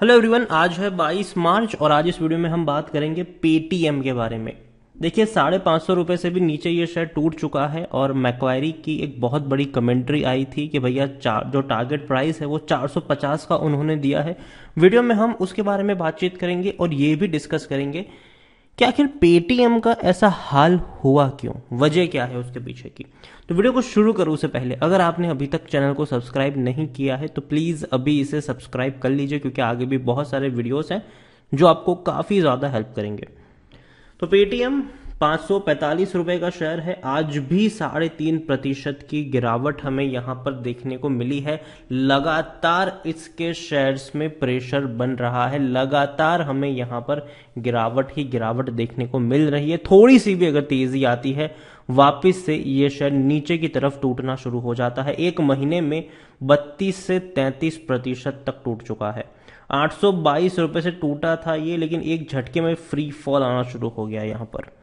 hello everyone आज है 22 मार्च और आज इस वीडियो में हम बात करेंगे पेटीएम के बारे में देखिए साढ़े पाँच सौ रुपये से भी नीचे ये शेयर टूट चुका है और मैक्वायरी की एक बहुत बड़ी कमेंट्री आई थी कि भैया चार जो टारगेट प्राइस है वो 450 का उन्होंने दिया है वीडियो में हम उसके बारे में बातचीत करेंगे और ये भी डिस्कस करेंगे कि आखिर पेटीएम का ऐसा हाल हुआ क्यों वजह क्या है उसके पीछे की तो वीडियो को शुरू करूँ उससे पहले अगर आपने अभी तक चैनल को सब्सक्राइब नहीं किया है तो प्लीज़ अभी इसे सब्सक्राइब कर लीजिए क्योंकि आगे भी बहुत सारे वीडियोस हैं जो आपको काफ़ी ज़्यादा हेल्प करेंगे तो पेटीएम पाँच रुपए का शेयर है आज भी साढ़े तीन प्रतिशत की गिरावट हमें यहाँ पर देखने को मिली है लगातार इसके शेयर्स में प्रेशर बन रहा है लगातार हमें यहाँ पर गिरावट ही गिरावट देखने को मिल रही है थोड़ी सी भी अगर तेजी आती है वापस से ये शेयर नीचे की तरफ टूटना शुरू हो जाता है एक महीने में 32 से 33 प्रतिशत तक टूट चुका है आठ रुपए से टूटा था ये लेकिन एक झटके में फ्री फॉल आना शुरू हो गया यहाँ पर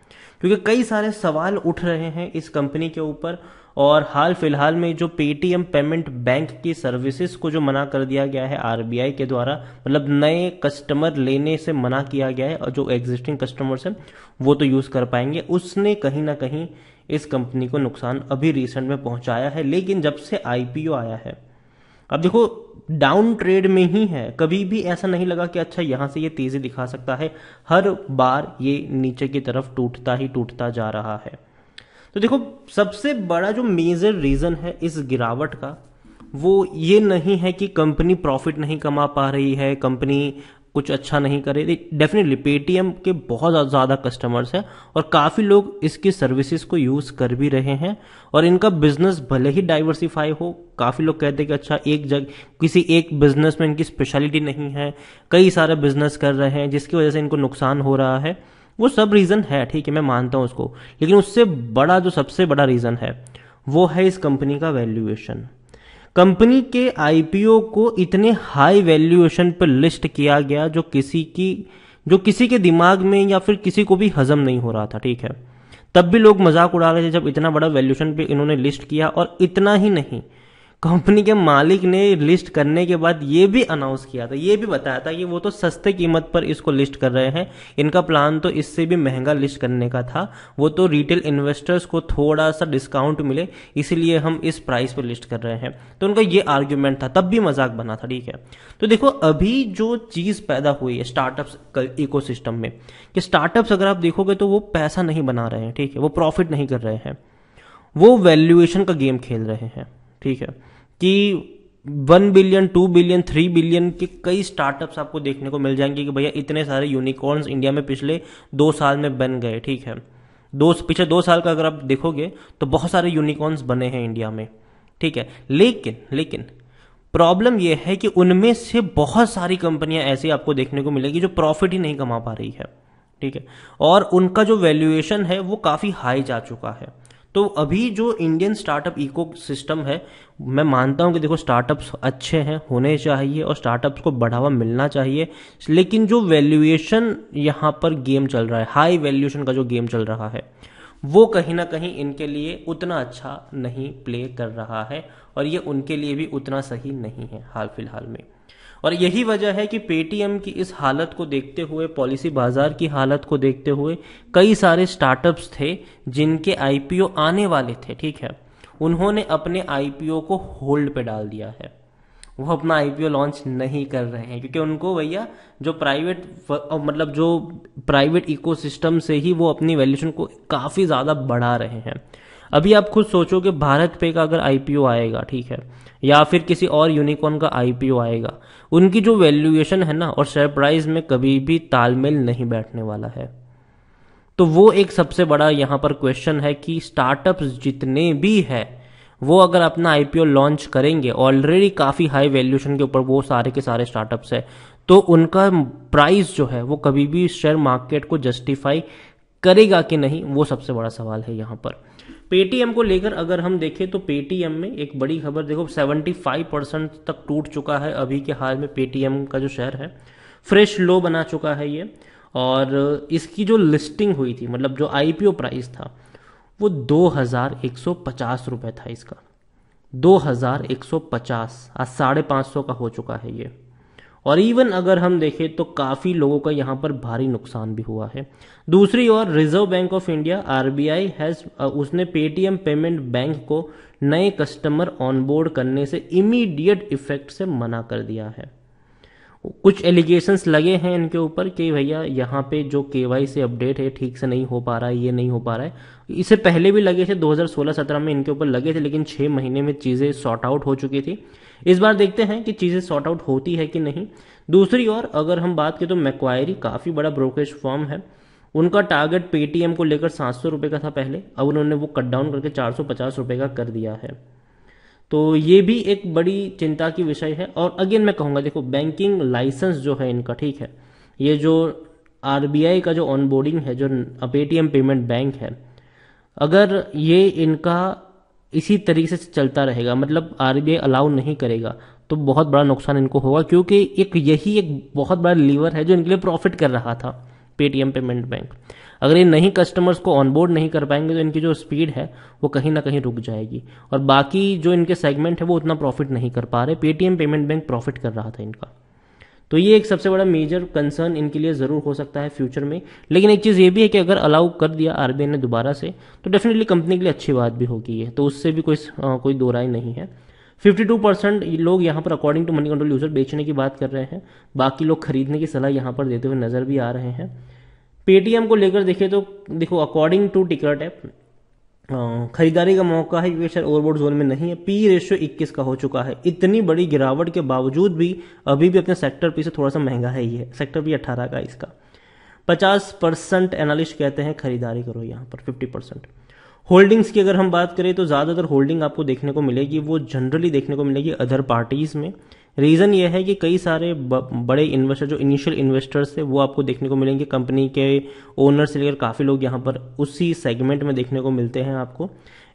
क्योंकि कई सारे सवाल उठ रहे हैं इस कंपनी के ऊपर और हाल फिलहाल में जो पेटीएम पेमेंट बैंक की सर्विसेज को जो मना कर दिया गया है आरबीआई के द्वारा मतलब नए कस्टमर लेने से मना किया गया है और जो एग्जिस्टिंग कस्टमर्स हैं वो तो यूज़ कर पाएंगे उसने कहीं ना कहीं इस कंपनी को नुकसान अभी रिसेंट में पहुंचाया है लेकिन जब से आईपीओ आया है अब देखो डाउन ट्रेड में ही है कभी भी ऐसा नहीं लगा कि अच्छा यहां से ये तेज़ी दिखा सकता है हर बार ये नीचे की तरफ टूटता ही टूटता जा रहा है तो देखो सबसे बड़ा जो मेजर रीज़न है इस गिरावट का वो ये नहीं है कि कंपनी प्रॉफिट नहीं कमा पा रही है कंपनी कुछ अच्छा नहीं करे डेफिनेटली पेटीएम के बहुत ज़्यादा कस्टमर्स हैं और काफ़ी लोग इसकी सर्विसेज को यूज़ कर भी रहे हैं और इनका बिजनेस भले ही डाइवर्सिफाई हो काफ़ी लोग कहते हैं कि अच्छा एक जगह किसी एक बिजनेस में इनकी स्पेशलिटी नहीं है कई सारे बिजनेस कर रहे हैं जिसकी वजह से इनको नुकसान हो रहा है वो सब रीज़न है ठीक है मैं मानता हूँ उसको लेकिन उससे बड़ा जो सबसे बड़ा रीज़न है वो है इस कंपनी का वैल्यूएशन कंपनी के आईपीओ को इतने हाई वैल्यूएशन पर लिस्ट किया गया जो किसी की जो किसी के दिमाग में या फिर किसी को भी हजम नहीं हो रहा था ठीक है तब भी लोग मजाक उड़ा रहे थे जब इतना बड़ा वैल्यूशन पे इन्होंने लिस्ट किया और इतना ही नहीं कंपनी के मालिक ने लिस्ट करने के बाद ये भी अनाउंस किया था ये भी बताया था कि वो तो सस्ते कीमत पर इसको लिस्ट कर रहे हैं इनका प्लान तो इससे भी महंगा लिस्ट करने का था वो तो रिटेल इन्वेस्टर्स को थोड़ा सा डिस्काउंट मिले इसीलिए हम इस प्राइस पर लिस्ट कर रहे हैं तो उनका ये आर्ग्यूमेंट था तब भी मजाक बना था ठीक है तो देखो अभी जो चीज़ पैदा हुई है स्टार्टअप्स सिस्टम में कि स्टार्टअप्स अगर आप देखोगे तो वो पैसा नहीं बना रहे हैं ठीक है वो प्रॉफिट नहीं कर रहे हैं वो वैल्यूएशन का गेम खेल रहे हैं ठीक है कि one billion two billion three billion के कई स्टार्टअप्स आपको देखने को मिल जाएंगे कि भैया इतने सारे यूनिकॉर्न्स इंडिया में पिछले दो साल में बन गए ठीक है दो पिछले दो साल का अगर आप देखोगे तो बहुत सारे यूनिकॉर्न्स बने हैं इंडिया में ठीक है लेकिन लेकिन प्रॉब्लम यह है कि उनमें से बहुत सारी कंपनियां ऐसी आपको देखने को मिलेगी जो प्रॉफिट ही नहीं कमा पा रही है ठीक है और उनका जो वैल्यूएशन है वो काफ़ी हाई जा चुका है तो अभी जो इंडियन स्टार्टअप इको सिस्टम है मैं मानता हूँ कि देखो स्टार्टअप्स अच्छे हैं होने चाहिए और स्टार्टअप्स को बढ़ावा मिलना चाहिए लेकिन जो वैल्यूएशन यहाँ पर गेम चल रहा है हाई वैल्यूएशन का जो गेम चल रहा है वो कहीं ना कहीं इनके लिए उतना अच्छा नहीं प्ले कर रहा है और ये उनके लिए भी उतना सही नहीं है हाल फिलहाल में और यही वजह है कि पेटीएम की इस हालत को देखते हुए पॉलिसी बाजार की हालत को देखते हुए कई सारे स्टार्टअप्स थे जिनके आईपीओ आने वाले थे ठीक है उन्होंने अपने आईपीओ को होल्ड पे डाल दिया है वो अपना आईपीओ लॉन्च नहीं कर रहे हैं क्योंकि उनको भैया जो प्राइवेट मतलब जो प्राइवेट इकोसिस्टम से ही वो अपनी वैल्यूशन को काफ़ी ज़्यादा बढ़ा रहे हैं अभी आप खुद सोचो कि भारत पे का अगर आईपीओ आएगा ठीक है या फिर किसी और यूनिकॉर्न का आईपीओ आएगा उनकी जो वैल्यूएशन है ना और शेयर प्राइस में कभी भी तालमेल नहीं बैठने वाला है तो वो एक सबसे बड़ा यहां पर क्वेश्चन है कि स्टार्टअप्स जितने भी है वो अगर अपना आईपीओ लॉन्च करेंगे ऑलरेडी काफ़ी हाई वैल्यूएशन के ऊपर वो सारे के सारे स्टार्टअप्स है तो उनका प्राइस जो है वो कभी भी शेयर मार्केट को जस्टिफाई करेगा कि नहीं वो सबसे बड़ा सवाल है यहां पर पेटीएम को लेकर अगर हम देखें तो पेटीएम में एक बड़ी खबर देखो 75 परसेंट तक टूट चुका है अभी के हाल में पेटीएम का जो शेयर है फ्रेश लो बना चुका है ये और इसकी जो लिस्टिंग हुई थी मतलब जो आईपीओ प्राइस था वो दो हज़ार एक सौ पचास रुपये था इसका दो हज़ार एक सौ पचास आज साढ़े पाँच सौ का हो चुका है ये और इवन अगर हम देखें तो काफ़ी लोगों का यहाँ पर भारी नुकसान भी हुआ है दूसरी ओर reserve bank of India R has उसने पेटीएम पेमेंट बैंक को नए कस्टमर ऑनबोर्ड करने से इमीडिएट इफेक्ट से मना कर दिया है कुछ एलिगेशंस लगे हैं इनके ऊपर कि भैया यहाँ पे जो के से अपडेट है ठीक से नहीं हो पा रहा है ये नहीं हो पा रहा है इसे पहले भी लगे थे 2016-17 में इनके ऊपर लगे थे लेकिन छः महीने में चीज़ें सॉर्ट आउट हो चुकी थी इस बार देखते हैं कि चीज़ें सॉर्ट आउट होती है कि नहीं दूसरी ओर अगर हम बात करें तो मैक्वायरी काफ़ी बड़ा ब्रोकरेज फॉर्म है उनका टारगेट पेटीएम को लेकर सात सौ रुपये का था पहले अब उन्होंने वो कट डाउन करके चार सौ पचास रुपये का कर दिया है तो ये भी एक बड़ी चिंता की विषय है और अगेन मैं कहूँगा देखो बैंकिंग लाइसेंस जो है इनका ठीक है ये जो आर का जो ऑनबोर्डिंग है जो पेटीएम पेमेंट बैंक है अगर ये इनका इसी तरीके से चलता रहेगा मतलब आर अलाउ नहीं करेगा तो बहुत बड़ा नुकसान इनको होगा क्योंकि एक यही एक बहुत बड़ा लीवर है जो इनके लिए प्रॉफिट कर रहा था पेटीएम पेमेंट बैंक अगर ये नहीं कस्टमर्स को ऑनबोर्ड नहीं कर पाएंगे तो इनकी जो स्पीड है वो कहीं ना कहीं रुक जाएगी और बाकी जो इनके सेगमेंट है वो उतना प्रॉफिट नहीं कर पा रहे पेटीएम पेमेंट बैंक प्रॉफिट कर रहा था इनका तो ये एक सबसे बड़ा मेजर कंसर्न इनके लिए ज़रूर हो सकता है फ्यूचर में लेकिन एक चीज़ ये भी है कि अगर अलाउ कर दिया आरबीआई ने दोबारा से तो डेफिनेटली कंपनी के लिए अच्छी बात भी होगी ये तो उससे भी कोई आ, कोई दो राय नहीं है 52 परसेंट लोग यहाँ पर according to Moneycontrol user बेचने की बात कर रहे हैं बाकी लोग खरीदने की सलाह यहाँ पर देते हुए नज़र भी आ रहे हैं पेटीएम को लेकर देखें तो देखो अकॉर्डिंग टू टिकट ऐप खरीदारी का मौका है ये शेयर ओवरबोर्ड जोन में नहीं है पी रेशियो 21 का हो चुका है इतनी बड़ी गिरावट के बावजूद भी अभी भी अपने सेक्टर पी से थोड़ा सा महंगा है ये सेक्टर पी 18 का इसका 50 परसेंट एनालिस्ट कहते हैं खरीदारी करो यहाँ पर 50 परसेंट होल्डिंग्स की अगर हम बात करें तो ज़्यादातर होल्डिंग आपको देखने को मिलेगी वो जनरली देखने को मिलेगी अदर पार्टीज़ में रीज़न ये है कि कई सारे बड़े इन्वेस्टर जो इनिशियल इन्वेस्टर्स थे वो आपको देखने को मिलेंगे कंपनी के ओनर से लेकर काफ़ी लोग यहाँ पर उसी सेगमेंट में देखने को मिलते हैं आपको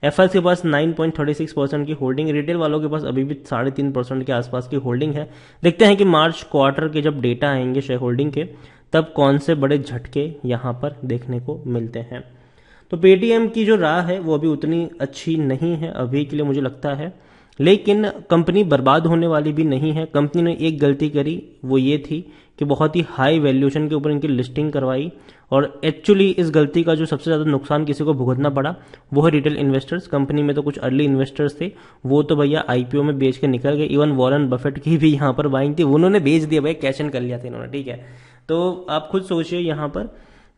एफ के पास 9.36 परसेंट की होल्डिंग रिटेल वालों के पास अभी भी साढ़े तीन परसेंट के आसपास की होल्डिंग है देखते हैं कि मार्च क्वार्टर के जब डेटा आएंगे शेयर होल्डिंग के तब कौन से बड़े झटके यहाँ पर देखने को मिलते हैं तो पेटीएम की जो राह है वो अभी उतनी अच्छी नहीं है अभी के लिए मुझे लगता है लेकिन कंपनी बर्बाद होने वाली भी नहीं है कंपनी ने एक गलती करी वो ये थी कि बहुत ही हाई वैल्यूएशन के ऊपर इनकी लिस्टिंग करवाई और एक्चुअली इस गलती का जो सबसे ज़्यादा नुकसान किसी को भुगतना पड़ा वो है रिटेल इन्वेस्टर्स कंपनी में तो कुछ अर्ली इन्वेस्टर्स थे वो तो भैया आईपीओ में बेच के निकल गए इवन वॉरेन बफेट की भी यहाँ पर बाइंग थी उन्होंने बेच दिया भाई कैश इन कर लिया था इन्होंने ठीक है तो आप खुद सोचिए यहाँ पर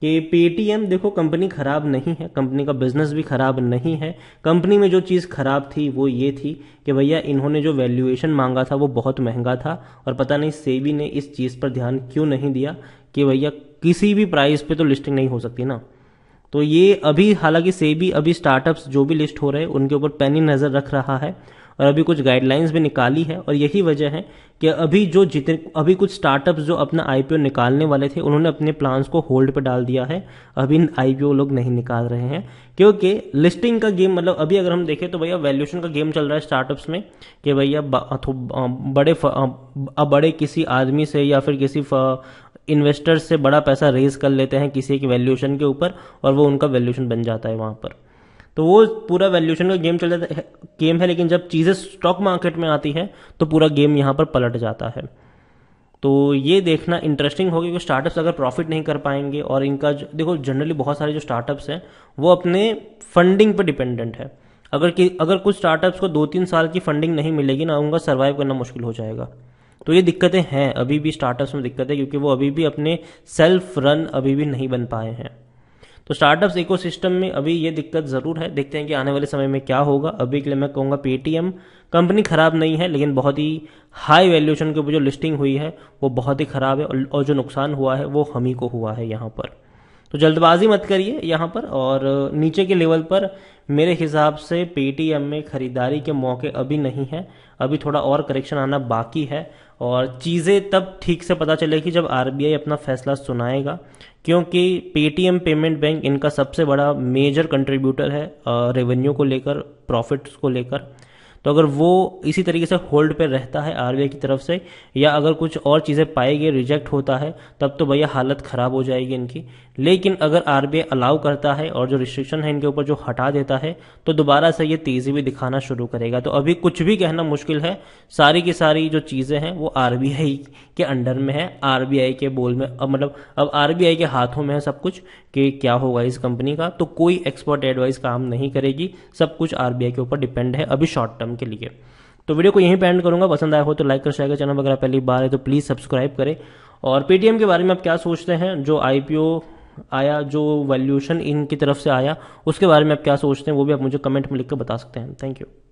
कि पेटीएम देखो कंपनी ख़राब नहीं है कंपनी का बिजनेस भी ख़राब नहीं है कंपनी में जो चीज़ ख़राब थी वो ये थी कि भैया इन्होंने जो वैल्यूएशन मांगा था वो बहुत महंगा था और पता नहीं सेबी ने इस चीज़ पर ध्यान क्यों नहीं दिया कि भैया किसी भी प्राइस पे तो लिस्टिंग नहीं हो सकती ना तो ये अभी हालांकि सेबी अभी स्टार्टअप्स जो भी लिस्ट हो रहे हैं उनके ऊपर पैनी नज़र रख रहा है और अभी कुछ गाइडलाइंस भी निकाली है और यही वजह है कि अभी जो जितने अभी कुछ स्टार्टअप्स जो अपना आईपीओ निकालने वाले थे उन्होंने अपने प्लान्स को होल्ड पर डाल दिया है अभी आईपीओ लोग नहीं निकाल रहे हैं क्योंकि लिस्टिंग का गेम मतलब अभी अगर हम देखें तो भैया वैल्यूशन का गेम चल रहा है स्टार्टअप्स में कि भैया बड़े बड़े किसी आदमी से या फिर किसी इन्वेस्टर्स से बड़ा पैसा रेज कर लेते हैं किसी के वैल्यूशन के ऊपर और वो उनका वैल्यूशन बन जाता है वहाँ पर तो वो पूरा वैल्यूशन का गेम चल जाता है गेम है लेकिन जब चीज़ें स्टॉक मार्केट में आती हैं तो पूरा गेम यहाँ पर पलट जाता है तो ये देखना इंटरेस्टिंग होगा कि स्टार्टअप्स अगर प्रॉफिट नहीं कर पाएंगे और इनका जो, देखो जनरली बहुत सारे जो स्टार्टअप्स हैं वो अपने फंडिंग पर डिपेंडेंट है अगर कि अगर कुछ स्टार्टअप्स को दो तीन साल की फंडिंग नहीं मिलेगी ना उनका सर्वाइव करना मुश्किल हो जाएगा तो ये दिक्कतें हैं अभी भी स्टार्टअप्स में दिक्कत है क्योंकि वो अभी भी अपने सेल्फ रन अभी भी नहीं बन पाए हैं तो स्टार्टअप्स इकोसिस्टम में अभी ये दिक्कत ज़रूर है देखते हैं कि आने वाले समय में क्या होगा अभी के लिए मैं कहूँगा पेटीएम कंपनी ख़राब नहीं है लेकिन बहुत ही हाई वैल्यूएशन के ऊपर जो लिस्टिंग हुई है वो बहुत ही ख़राब है और जो नुकसान हुआ है वो हम ही को हुआ है यहाँ पर तो जल्दबाजी मत करिए यहाँ पर और नीचे के लेवल पर मेरे हिसाब से पेटीएम में ख़रीदारी के मौके अभी नहीं हैं अभी थोड़ा और करेक्शन आना बाकी है और चीज़ें तब ठीक से पता चलेगी जब आर अपना फैसला सुनाएगा क्योंकि पेटीएम पेमेंट बैंक इनका सबसे बड़ा मेजर कंट्रीब्यूटर है रेवेन्यू को लेकर प्रॉफिट्स को लेकर तो अगर वो इसी तरीके से होल्ड पर रहता है आर की तरफ से या अगर कुछ और चीज़ें पाई गई रिजेक्ट होता है तब तो भैया हालत ख़राब हो जाएगी इनकी लेकिन अगर आर अलाउ करता है और जो रिस्ट्रिक्शन है इनके ऊपर जो हटा देता है तो दोबारा से ये तेज़ी भी दिखाना शुरू करेगा तो अभी कुछ भी कहना मुश्किल है सारी की सारी जो चीज़ें हैं वो आर के अंडर में है आर के बोल में अब मतलब अब आर के हाथों में है सब कुछ कि क्या होगा इस कंपनी का तो कोई एक्सपर्ट एडवाइस काम नहीं करेगी सब कुछ आर के ऊपर डिपेंड है अभी शॉर्ट टर्म एग्जाम के लिए तो वीडियो को यहीं पे एंड करूंगा पसंद आया हो तो लाइक कर शेयर कर चैनल वगैरह पहली बार है तो प्लीज़ सब्सक्राइब करें और पेटीएम के बारे में आप क्या सोचते हैं जो आईपीओ आया जो वैल्यूशन इनकी तरफ से आया उसके बारे में आप क्या सोचते हैं वो भी आप मुझे कमेंट में लिखकर बता सकते हैं थैंक यू